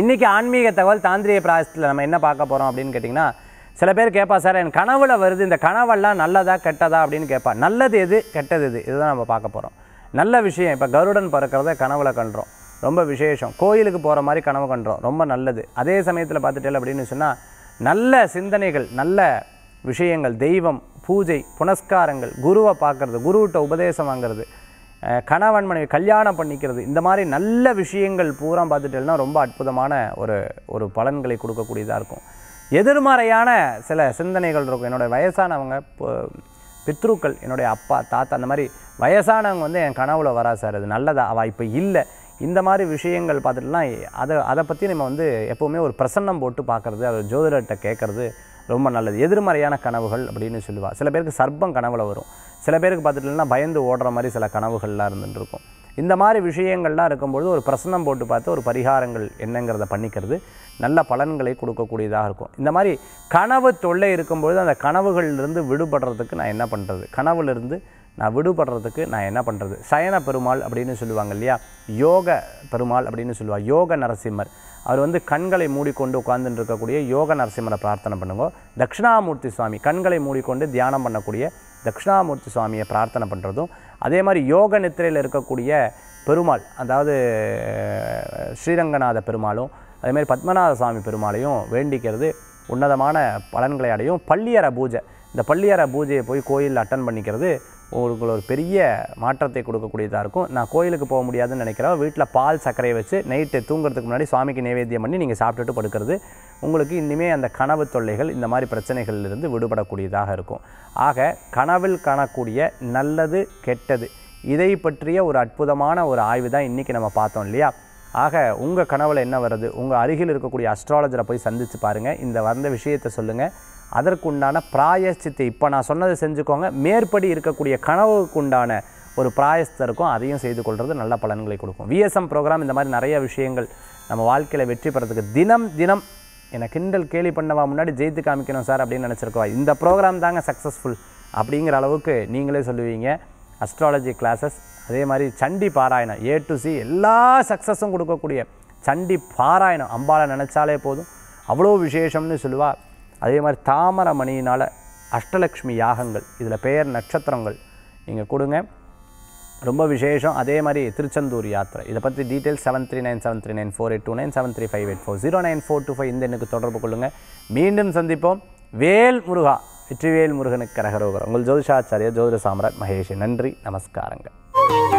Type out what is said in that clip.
இன்றைக்கி ஆன்மீக தகவல் தாந்திரிய பிராயத்தில் நம்ம என்ன பார்க்க போகிறோம் அப்படின்னு கேட்டிங்கன்னா சில பேர் கேட்பா சார் என் கனவில் வருது இந்த கனவெல்லாம் நல்லதா கெட்டதா அப்படின்னு கேட்பா நல்லது எது கெட்டது எது இதுதான் நம்ம பார்க்க போகிறோம் நல்ல விஷயம் இப்போ கருடன் பிறக்கிறத கனவுல கண்டுறோம் ரொம்ப விசேஷம் கோயிலுக்கு போகிற மாதிரி கனவு கண்டுறோம் ரொம்ப நல்லது அதே சமயத்தில் பார்த்துட்டேல அப்படின்னு சொன்னால் நல்ல சிந்தனைகள் நல்ல விஷயங்கள் தெய்வம் பூஜை புனஸ்காரங்கள் குருவை பார்க்குறது குருவிட்ட உபதேசம் வாங்கிறது கணவன் மனைவி கல்யாணம் பண்ணிக்கிறது இந்த மாதிரி நல்ல விஷயங்கள் பூரா பார்த்துட்டேன்னா ரொம்ப அற்புதமான ஒரு ஒரு பலன்களை கொடுக்கக்கூடியதாக இருக்கும் எதிர்மறையான சில சிந்தனைகள் இருக்கும் என்னுடைய வயசானவங்க பித்ருக்கள் என்னுடைய அப்பா தாத்தா அந்த மாதிரி வயசானவங்க வந்து என் கனவுல வரா சார் அது நல்லதா அவள் இப்போ இல்லை இந்த மாதிரி விஷயங்கள் பார்த்துட்டுலாம் அதை அதை பற்றி நம்ம வந்து எப்போவுமே ஒரு பிரசன்னம் போட்டு பார்க்குறது அது ஜோதிடர்கிட்ட கேட்குறது ரொம்ப நல்லது எதிர்மறையான கனவுகள் அப்படின்னு சொல்லுவா சில பேருக்கு சர்ப்பம் கனவில் வரும் சில பேருக்கு பார்த்துட்டுனா பயந்து ஓடுற மாதிரி சில கனவுகள்லாம் இருந்துட்டுருக்கும் இந்த மாதிரி விஷயங்கள்லாம் இருக்கும்பொழுது ஒரு பிரசனம் போட்டு பார்த்து ஒரு பரிகாரங்கள் என்னங்கிறத பண்ணிக்கிறது நல்ல பலன்களை கொடுக்கக்கூடியதாக இருக்கும் இந்த மாதிரி கனவு தொல்லை இருக்கும்பொழுது அந்த கனவுகளிலிருந்து விடுபடுறதுக்கு நான் என்ன பண்ணுறது கனவுலேருந்து நான் விடுபடுறதுக்கு நான் என்ன பண்ணுறது சயன பெருமாள் அப்படின்னு சொல்லுவாங்க இல்லையா யோக பெருமாள் அப்படின்னு சொல்லுவாள் யோக நரசிம்மர் அவர் வந்து கண்களை மூடிக்கொண்டு உட்கார்ந்துட்டு இருக்கக்கூடிய யோக நரசிம்மரை பிரார்த்தனை பண்ணுங்கோ தட்சிணாமூர்த்தி சுவாமி கண்களை மூடிக்கொண்டு தியானம் பண்ணக்கூடிய தட்சிணாமூர்த்தி சுவாமியை பிரார்த்தனை பண்ணுறதும் அதே மாதிரி யோக நித்திரையில் இருக்கக்கூடிய பெருமாள் அதாவது ஸ்ரீரங்கநாத பெருமாளும் அதேமாதிரி பத்மநாத சுவாமி பெருமாளையும் வேண்டிக்கிறது உன்னதமான பலன்களை அடையும் பள்ளியற பூஜை இந்த பள்ளியற பூஜையை போய் கோயிலில் அட்டன் பண்ணிக்கிறது உங்களுக்கு ஒரு பெரிய மாற்றத்தை கொடுக்கக்கூடியதாக இருக்கும் நான் கோயிலுக்கு போக முடியாதுன்னு நினைக்கிறோம் வீட்டில் பால் சர்க்கரையை வச்சு நைட்டு தூங்குறதுக்கு முன்னாடி சுவாமிக்கு நைவேத்தியம் பண்ணி நீங்கள் சாப்பிட்டுட்டு படுக்கிறது உங்களுக்கு இனிமேல் அந்த கனவு தொல்லைகள் இந்த மாதிரி பிரச்சனைகளிலிருந்து விடுபடக்கூடியதாக இருக்கும் ஆக கனவில் காணக்கூடிய நல்லது கெட்டது இதை பற்றிய ஒரு அற்புதமான ஒரு ஆய்வு தான் இன்றைக்கி நம்ம பார்த்தோம் இல்லையா ஆக உங்கள் கனவில் என்ன வருது உங்கள் அருகில் இருக்கக்கூடிய அஸ்ட்ராலஜரை போய் சந்தித்து பாருங்கள் இந்த வந்த விஷயத்தை சொல்லுங்கள் அதற்குண்டான பிராயச்சித்தை இப்போ நான் சொன்னதை செஞ்சுக்கோங்க மேற்படி இருக்கக்கூடிய கனவுக்குண்டான ஒரு பிராயஸ்தருக்கும் அதையும் செய்து கொள்வது நல்ல பலன்களை கொடுக்கும் விஎஸ்எம் ப்ரோக்ராம் இந்த மாதிரி நிறைய விஷயங்கள் நம்ம வாழ்க்கையில் வெற்றி பெறதுக்கு தினம் தினம் என்னை கிண்டல் கேலி பண்ணவா முன்னாடி ஜெயித்து காமிக்கணும் சார் அப்படின்னு நினச்சிருக்கோம் இந்த ப்ரோக்ராம் தாங்க சக்ஸஸ்ஃபுல் அப்படிங்கிற அளவுக்கு நீங்களே சொல்லுவீங்க அஸ்ட்ராலஜி கிளாஸஸ் அதே மாதிரி சண்டி பாராயணம் ஏ டு சி எல்லா சக்ஸஸும் கொடுக்கக்கூடிய சண்டி பாராயணம் அம்பாவை நினச்சாலே போதும் அவ்வளோ விசேஷம்னு சொல்லுவாள் அதே மாதிரி தாமர மணியினால் அஷ்டலக்ஷ்மி யாகங்கள் இதில் பெயர் நட்சத்திரங்கள் நீங்கள் கொடுங்க ரொம்ப விசேஷம் அதே மாதிரி திருச்செந்தூர் யாத்திரை இதை பற்றி detail seven three nine seven three nine four eight two nine seven three five eight four zero nine four two five இந்த எனக்கு தொடர்பு கொள்ளுங்கள் மீண்டும் சந்திப்போம் வேல் முருகா வெற்றிவேல் முருகனுக்கு கரகரோகரம் உங்கள் ஜோதிஷாச்சாரிய ஜோதிட சாம்ராட் மகேஷ் நன்றி நமஸ்காரங்கள்